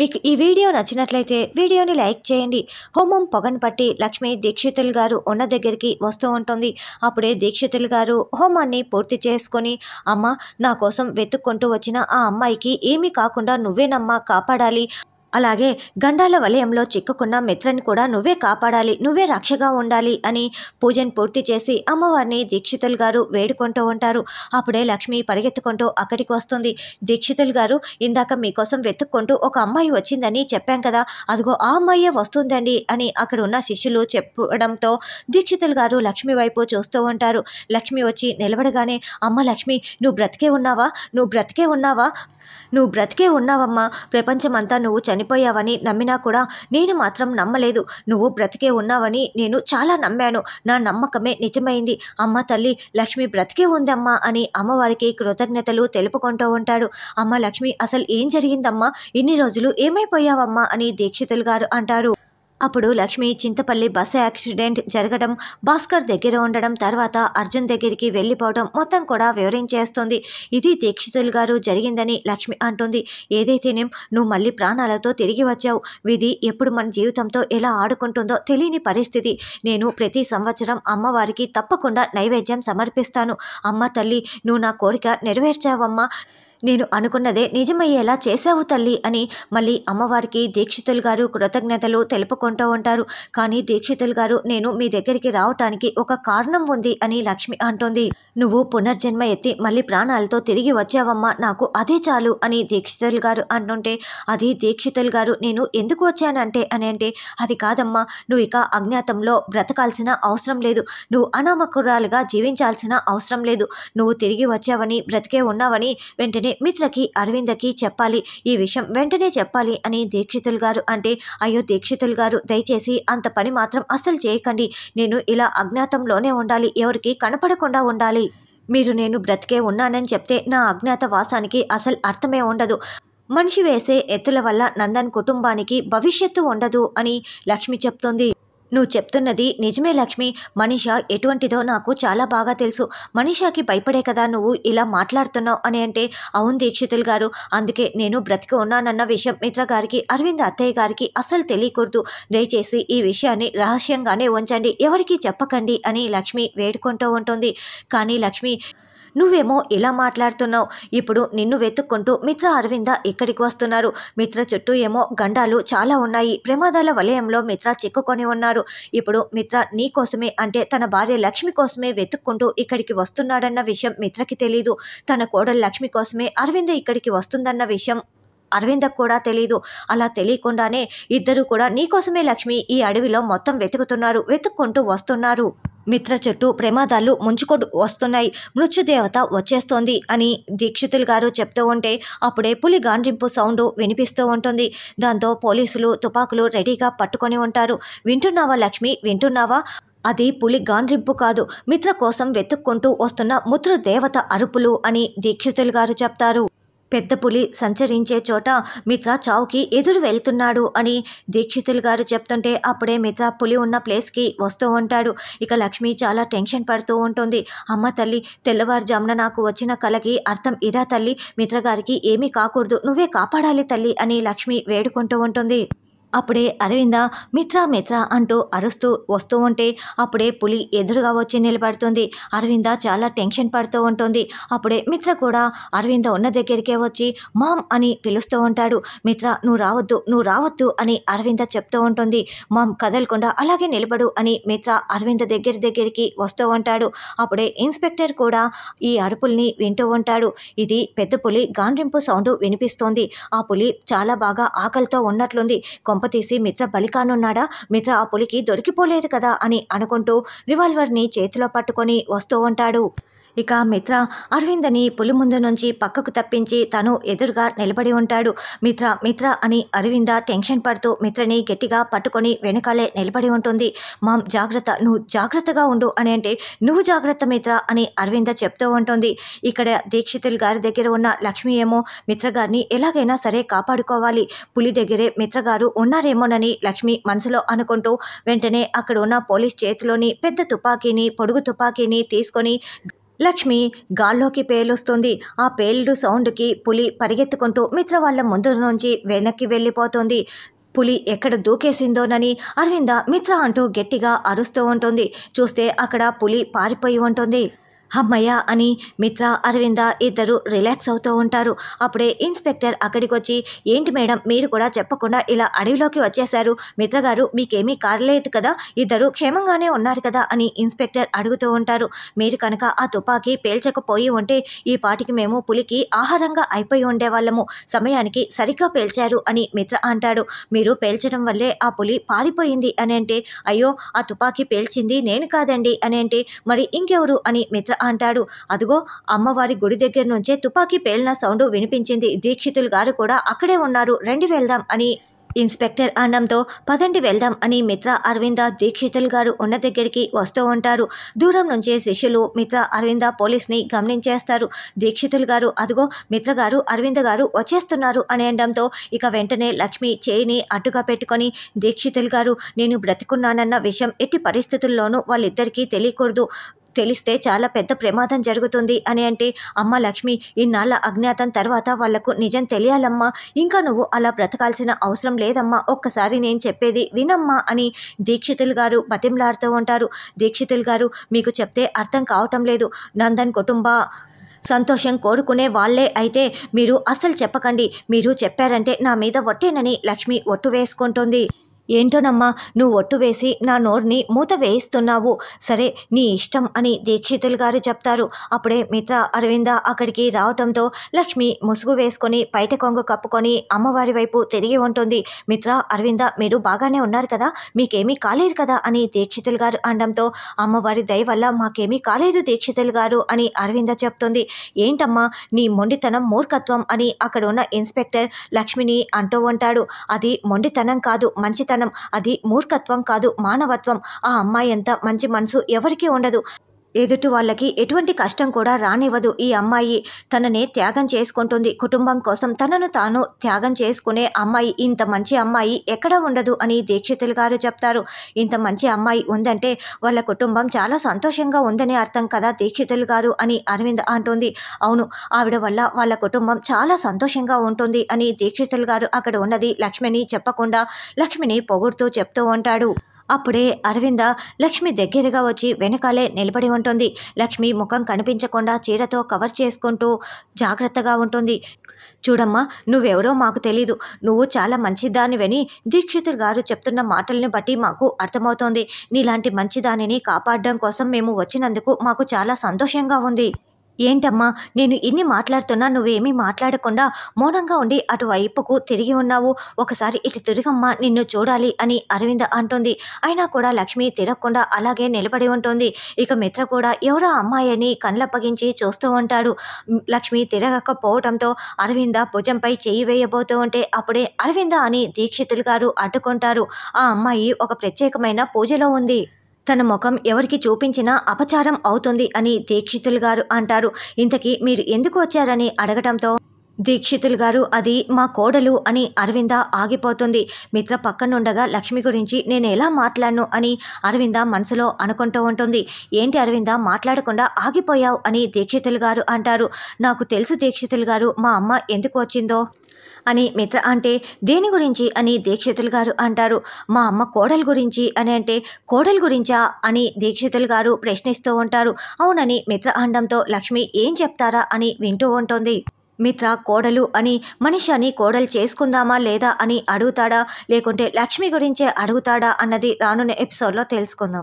మీకు ఈ వీడియో నచ్చినట్లయితే వీడియోని లైక్ చేయండి హోమం పొగను పట్టి లక్ష్మి దీక్షితులు గారు ఉన్న దగ్గరికి వస్తూ ఉంటుంది అప్పుడే దీక్షితులు గారు హోమాన్ని పూర్తి చేసుకొని అమ్మ నా కోసం వెతుక్కుంటూ వచ్చిన ఆ అమ్మాయికి ఏమీ కాకుండా నువ్వేనమ్మా కాపాడాలి అలాగే గండాల వలయంలో చిక్కుకున్న మిత్రని కూడా నువ్వే కాపాడాలి నువ్వే రక్షగా ఉండాలి అని పూజను పూర్తి చేసి అమ్మవారిని దీక్షితులు గారు వేడుకుంటూ ఉంటారు అప్పుడే లక్ష్మి పరిగెత్తుకుంటూ అక్కడికి వస్తుంది దీక్షితులు గారు ఇందాక మీకోసం వెతుక్కుంటూ ఒక అమ్మాయి వచ్చిందని చెప్పాం కదా అదిగో ఆ అమ్మాయే వస్తుందండి అని అక్కడ ఉన్న శిష్యులు చెప్పడంతో దీక్షితులు గారు లక్ష్మి వైపు చూస్తూ ఉంటారు లక్ష్మి వచ్చి నిలబడగానే అమ్మ లక్ష్మి నువ్వు బ్రతికే ఉన్నావా నువ్వు బ్రతికే ఉన్నావా నువ్వు బ్రతికే ఉన్నావమ్మా ప్రపంచమంతా నువ్వు చనిపోయావని నమ్మినా కూడా నేను మాత్రం నమ్మలేదు నువ్వు బ్రతికే ఉన్నావని నేను చాలా నమ్మాను నా నమ్మకమే నిజమైంది అమ్మ తల్లి లక్ష్మి బ్రతికే ఉందమ్మా అని అమ్మవారికి కృతజ్ఞతలు తెలుపుకుంటూ ఉంటాడు అమ్మ లక్ష్మి అసలు ఏం జరిగిందమ్మా ఇన్ని రోజులు ఏమైపోయావమ్మా అని దీక్షితులు గారు అంటారు అప్పుడు లక్ష్మి చింతపల్లి బస్సు యాక్సిడెంట్ జరగడం భాస్కర్ దగ్గర ఉండడం తర్వాత అర్జున్ దగ్గరికి వెళ్ళిపోవడం మొత్తం కూడా వివరించేస్తుంది ఇది దీక్షితులు గారు జరిగిందని లక్ష్మి అంటుంది ఏదైతేనేం నువ్వు మళ్ళీ ప్రాణాలతో తిరిగి వచ్చావు విధి ఎప్పుడు మన జీవితంతో ఎలా ఆడుకుంటుందో తెలియని పరిస్థితి నేను ప్రతి సంవత్సరం అమ్మవారికి తప్పకుండా నైవేద్యం సమర్పిస్తాను అమ్మ తల్లి నువ్వు నా కోరిక నెరవేర్చావమ్మా నేను అనుకున్నదే నిజమయ్యేలా చేశావు తల్లి అని మళ్ళీ అమ్మవారికి దీక్షితులు గారు కృతజ్ఞతలు తెలుపుకుంటూ ఉంటారు కానీ దీక్షితులు గారు నేను మీ దగ్గరికి రావటానికి ఒక కారణం ఉంది అని లక్ష్మి అంటోంది నువ్వు పునర్జన్మ ఎత్తి మళ్ళీ ప్రాణాలతో తిరిగి వచ్చావమ్మా నాకు అదే చాలు అని దీక్షితులు గారు అంటుంటే అది దీక్షితులు గారు నేను ఎందుకు వచ్చానంటే అని అంటే అది కాదమ్మా నువ్వు ఇక అజ్ఞాతంలో బ్రతకాల్సిన అవసరం లేదు నువ్వు అనామకురాలుగా జీవించాల్సిన అవసరం లేదు నువ్వు తిరిగి వచ్చావని బ్రతికే ఉన్నావని వెంటనే మిత్రకి అరవిందకి చెప్పాలి ఈ విషయం వెంటనే చెప్పాలి అని దీక్షితులు గారు అంటే అయ్యో దీక్షితులు గారు దయచేసి అంత పని మాత్రం అస్సలు చేయకండి నేను ఇలా అజ్ఞాతంలోనే ఉండాలి ఎవరికి కనపడకుండా ఉండాలి మీరు నేను బ్రతికే ఉన్నానని చెప్తే నా అజ్ఞాత వాసానికి అసలు అర్థమే ఉండదు మనిషి వేసే ఎత్తుల వల్ల నందన్ కుటుంబానికి భవిష్యత్తు ఉండదు అని లక్ష్మి చెప్తోంది నువ్వు చెప్తున్నది నిజమే లక్ష్మి మనీష ఎటువంటిదో నాకు చాలా బాగా తెలుసు మనీషాకి భయపడే కదా నువ్వు ఇలా మాట్లాడుతున్నావు అని అంటే అవును దీక్షితులు గారు అందుకే నేను బ్రతికి ఉన్నానన్న విషయం మిత్ర గారికి అరవింద్ అత్తయ్య గారికి అస్సలు తెలియకూడదు దయచేసి ఈ విషయాన్ని రహస్యంగానే ఉంచండి ఎవరికీ చెప్పకండి అని లక్ష్మి వేడుకుంటూ ఉంటుంది కానీ లక్ష్మి నువ్వేమో ఇలా మాట్లాడుతున్నావు ఇప్పుడు నిన్ను వెతుక్కుంటూ మిత్ర అరవింద ఇక్కడికి వస్తున్నారు మిత్ర చుట్టూ ఏమో గండాలు చాలా ఉన్నాయి ప్రమాదాల వలయంలో మిత్ర చిక్కుకొని ఉన్నారు ఇప్పుడు మిత్ర నీ కోసమే అంటే తన భార్య లక్ష్మి కోసమే వెతుక్కుంటూ ఇక్కడికి వస్తున్నాడన్న విషయం మిత్రకి తెలీదు తన కోడలు లక్ష్మి కోసమే అరవింద ఇక్కడికి వస్తుందన్న విషయం అరవిందకు కూడా తెలియదు అలా తెలియకుండానే ఇద్దరు కూడా నీకోసమే లక్ష్మి ఈ అడవిలో మొత్తం వెతుకుతున్నారు వెతుక్కుంటూ వస్తున్నారు మిత్ర చుట్టూ ప్రమాదాలు ముంచుకొని వస్తున్నాయి మృత్యుదేవత వచ్చేస్తోంది అని దీక్షితులు గారు చెప్తూ ఉంటే అప్పుడే పులి గాండ్రింపు సౌండ్ వినిపిస్తూ ఉంటుంది దాంతో పోలీసులు తుపాకులు రెడీగా పట్టుకొని ఉంటారు వింటున్నావా లక్ష్మి వింటున్నావా అది పులి గాండ్రింపు కాదు మిత్ర కోసం వెతుక్కుంటూ వస్తున్న ముత్రు దేవత అరుపులు అని దీక్షితులు గారు చెప్తారు పెద్ద పులి సంచరించే చోట మిత్ర చావుకి ఎదురు వెళ్తున్నాడు అని దీక్షితులు గారు చెప్తుంటే అప్పుడే మిత్ర పులి ఉన్న ప్లేస్కి వస్తూ ఉంటాడు ఇక లక్ష్మి చాలా టెన్షన్ పడుతూ ఉంటుంది అమ్మ తల్లి తెల్లవారుజామున నాకు వచ్చిన కళకి అర్థం ఇదా తల్లి మిత్రగారికి ఏమీ కాకూడదు నువ్వే కాపాడాలి తల్లి అని లక్ష్మి వేడుకుంటూ ఉంటుంది అప్పుడే అరవింద మిత్ర మిత్ర అంటూ అరుస్తూ వస్తూ ఉంటే అప్పుడే పులి ఎదురుగా వచ్చి నిలబడుతుంది అరవింద చాలా టెన్షన్ పడుతూ ఉంటుంది అప్పుడే మిత్ర కూడా అరవింద ఉన్న దగ్గరికే వచ్చి మామ్ అని పిలుస్తూ ఉంటాడు మిత్ర నువ్వు రావద్దు నువ్వు రావద్దు అని అరవింద చెప్తూ ఉంటుంది మామ్ కదలకుండా అలాగే నిలబడు అని మిత్ర అరవింద దగ్గర దగ్గరికి వస్తూ ఉంటాడు అప్పుడే ఇన్స్పెక్టర్ కూడా ఈ అరుపుల్ని వింటూ ఉంటాడు ఇది పెద్ద పులి గాండ్రింపు సౌండ్ వినిపిస్తోంది ఆ పులి చాలా బాగా ఆకలితో ఉన్నట్లుంది కొంప కొంపతీసి మిత్ర బలికానున్నాడా మిత్ర ఆ పులికి దొరికిపోలేదు కదా అని అనుకుంటూ రివాల్వర్ని చేతిలో పట్టుకొని వస్తూ ఉంటాడు ఇక మిత్ర అరవిందని పులి ముందు నుంచి పక్కకు తప్పించి తను ఎదురుగా నిలబడి ఉంటాడు మిత్ర మిత్ర అని అరవింద టెన్షన్ పడుతూ మిత్రని గట్టిగా పట్టుకొని వెనకాలే నిలబడి ఉంటుంది మామ్ జాగ్రత్త నువ్వు జాగ్రత్తగా ఉండు అని అంటే నువ్వు జాగ్రత్త మిత్ర అని అరవింద చెప్తూ ఉంటుంది ఇక్కడ దీక్షితులు గారి దగ్గర ఉన్న లక్ష్మి ఏమో మిత్రగారిని ఎలాగైనా సరే కాపాడుకోవాలి పులి దగ్గరే మిత్రగారు ఉన్నారేమోనని లక్ష్మి మనసులో అనుకుంటూ వెంటనే అక్కడ ఉన్న పోలీస్ చేతిలోని పెద్ద తుపాకీని పొడుగు తుపాకీని తీసుకొని లక్ష్మి గాల్లోకి పేలుస్తుంది ఆ పేలుడు సౌండ్కి పులి పరిగెత్తుకుంటూ మిత్ర వాళ్ళ ముందు నుంచి వెనక్కి వెళ్ళిపోతుంది పులి ఎక్కడ దూకేసిందోనని అరవింద మిత్ర అంటూ గట్టిగా అరుస్తూ ఉంటుంది చూస్తే అక్కడ పులి పారిపోయి ఉంటుంది అమ్మయ్య అని మిత్ర అరవింద ఇద్దరు రిలాక్స్ అవుతూ ఉంటారు అప్పుడే ఇన్స్పెక్టర్ అక్కడికి వచ్చి ఏంటి మేడం మీరు కూడా చెప్పకుండా ఇలా అడవిలోకి వచ్చేశారు మిత్ర గారు మీకేమీ కారలేదు కదా ఇద్దరు క్షేమంగానే ఉన్నారు కదా అని ఇన్స్పెక్టర్ అడుగుతూ ఉంటారు మీరు కనుక ఆ తుపాకీ పేల్చకపోయి ఉంటే ఈ పాటికి మేము పులికి ఆహారంగా అయిపోయి ఉండేవాళ్ళము సమయానికి సరిగ్గా పేల్చారు అని మిత్ర అంటాడు మీరు పేల్చడం వల్లే ఆ పులి పారిపోయింది అని అంటే అయ్యో ఆ తుపాకీ పేల్చింది నేను కాదండి అని అంటే మరి ఇంకెవరు అని మిత్ర అంటాడు అదిగో అమ్మవారి గుడి దగ్గర నుంచే తుపాకీ పేలిన సౌండ్ వినిపించింది దీక్షితులు గారు కూడా అక్కడే ఉన్నారు రండి వెళ్దాం అని ఇన్స్పెక్టర్ అండంతో పదండి వెళ్దాం అని మిత్ర అరవింద దీక్షితులు గారు ఉన్న దగ్గరికి వస్తూ ఉంటారు దూరం నుంచే శిష్యులు మిత్ర అరవింద పోలీస్ని గమనించేస్తారు దీక్షితులు గారు అదిగో మిత్ర గారు అరవింద గారు వచ్చేస్తున్నారు అని అనడంతో ఇక వెంటనే లక్ష్మి చేయిని అడ్డుగా పెట్టుకొని దీక్షితులు గారు నేను బ్రతికున్నానన్న విషయం ఎట్టి పరిస్థితుల్లోనూ వాళ్ళిద్దరికీ తెలియకూడదు తెలిస్తే చాలా పెద్ద ప్రమాదం జరుగుతుంది అని అంటే అమ్మ లక్ష్మి ఇన్నాళ్ళ అజ్ఞాతం తర్వాత వాళ్లకు నిజం తెలియాలమ్మా ఇంకా నువ్వు అలా బ్రతకాల్సిన అవసరం లేదమ్మా ఒక్కసారి నేను చెప్పేది వినమ్మా అని దీక్షితులు గారు బతిమలాడుతూ ఉంటారు దీక్షితులు గారు మీకు చెప్తే అర్థం కావటం లేదు నందన్ కుటుంబ సంతోషం కోరుకునే వాళ్ళే అయితే మీరు అస్సలు చెప్పకండి మీరు చెప్పారంటే నా మీద ఒట్టేనని లక్ష్మి ఒట్టు వేసుకుంటుంది ఏంటోనమ్మా నువ్వు ఒట్టు వేసి నా నోరుని మూత వేయిస్తున్నావు సరే నీ ఇష్టం అని దీక్షితులు గారు చెప్తారు అప్పుడే మిత్ర అరవింద అక్కడికి రావటంతో లక్ష్మి ముసుగు వేసుకొని పైట కొంగు కప్పుకొని అమ్మవారి వైపు తిరిగి ఉంటుంది మిత్ర అరవింద మీరు బాగానే ఉన్నారు కదా మీకేమీ కాలేదు కదా అని దీక్షితులు గారు అనడంతో అమ్మవారి దయ వల్ల మాకేమీ కాలేదు దీక్షితులు గారు అని అరవింద చెప్తుంది ఏంటమ్మా నీ మొండితనం మూర్ఖత్వం అని అక్కడ ఉన్న ఇన్స్పెక్టర్ లక్ష్మిని అంటూ ఉంటాడు అది మొండితనం కాదు మంచితనం పిచ్చితనం అది మూర్ఖత్వం కాదు మానవత్వం ఆ అమ్మాయి ఎంత మంచి మనసు ఎవరికీ ఉండదు ఎదుటి వాళ్ళకి ఎటువంటి కష్టం కూడా రానివ్వదు ఈ అమ్మాయి తనని త్యాగం చేసుకుంటుంది కుటుంబం కోసం తనను తాను త్యాగం చేసుకునే అమ్మాయి ఇంత మంచి అమ్మాయి ఎక్కడ ఉండదు అని దీక్షితులు గారు చెప్తారు ఇంత మంచి అమ్మాయి ఉందంటే వాళ్ళ కుటుంబం చాలా సంతోషంగా ఉందని అర్థం కదా దీక్షితులు గారు అని అరవింద్ అంటుంది అవును ఆవిడ వల్ల వాళ్ళ కుటుంబం చాలా సంతోషంగా ఉంటుంది అని దీక్షితులు గారు అక్కడ ఉన్నది లక్ష్మిని చెప్పకుండా లక్ష్మిని పొగుడుతూ చెప్తూ ఉంటాడు అప్పుడే అరవింద లక్ష్మి దగ్గరగా వచ్చి వెనకాలే నిలబడి ఉంటుంది లక్ష్మి ముఖం కనిపించకుండా చీరతో కవర్ చేసుకుంటూ జాగ్రత్తగా ఉంటుంది చూడమ్మా నువ్వెవరో మాకు తెలీదు నువ్వు చాలా మంచిదానివని దీక్షితులు గారు చెప్తున్న మాటలను బట్టి మాకు అర్థమవుతోంది నీలాంటి మంచిదానిని కాపాడడం కోసం మేము వచ్చినందుకు మాకు చాలా సంతోషంగా ఉంది ఏంటమ్మా నేను ఎన్ని మాట్లాడుతున్నా నువ్వేమీ మాట్లాడకుండా మౌనంగా ఉండి అటువైపుకు తిరిగి ఉన్నావు ఒకసారి ఇటు తిరిగమ్మా నిన్ను చూడాలి అని అరవింద అంటుంది అయినా కూడా లక్ష్మి తిరగకుండా అలాగే నిలబడి ఉంటుంది ఇక మిత్ర కూడా ఎవరో అమ్మాయిని కళ్ళప్పగించి చూస్తూ ఉంటాడు లక్ష్మి తిరగకపోవడంతో అరవింద భుజంపై చేయి వేయబోతూ ఉంటే అప్పుడే అరవింద అని దీక్షితులు గారు అడ్డుకుంటారు ఆ అమ్మాయి ఒక ప్రత్యేకమైన పూజలో ఉంది తన ముఖం ఎవరికి చూపించినా అపచారం అవుతుంది అని దీక్షితులు గారు అంటారు ఇంతకీ మీరు ఎందుకు వచ్చారని అడగటంతో దీక్షితులు గారు అది మా కోడలు అని అరవింద ఆగిపోతుంది మిత్ర పక్కనుండగా లక్ష్మి గురించి నేను ఎలా మాట్లాడను అని అరవింద మనసులో అనుకుంటూ ఉంటుంది ఏంటి అరవింద మాట్లాడకుండా ఆగిపోయావు అని దీక్షితులు గారు అంటారు నాకు తెలుసు దీక్షితులు గారు మా అమ్మ ఎందుకు వచ్చిందో అని మిత్ర అంటే దేని గురించి అని దీక్షితులు గారు అంటారు మా అమ్మ కోడలు గురించి అని అంటే కోడలు గురించా అని దీక్షితులు గారు ప్రశ్నిస్తూ ఉంటారు అవునని మిత్ర అండంతో లక్ష్మి ఏం చెప్తారా అని వింటూ ఉంటుంది మిత్ర కోడలు అని మనిషి అని కోడలు చేసుకుందామా లేదా అని అడుగుతాడా లేకుంటే లక్ష్మి గురించే అడుగుతాడా అన్నది రానున్న ఎపిసోడ్లో తెలుసుకుందాం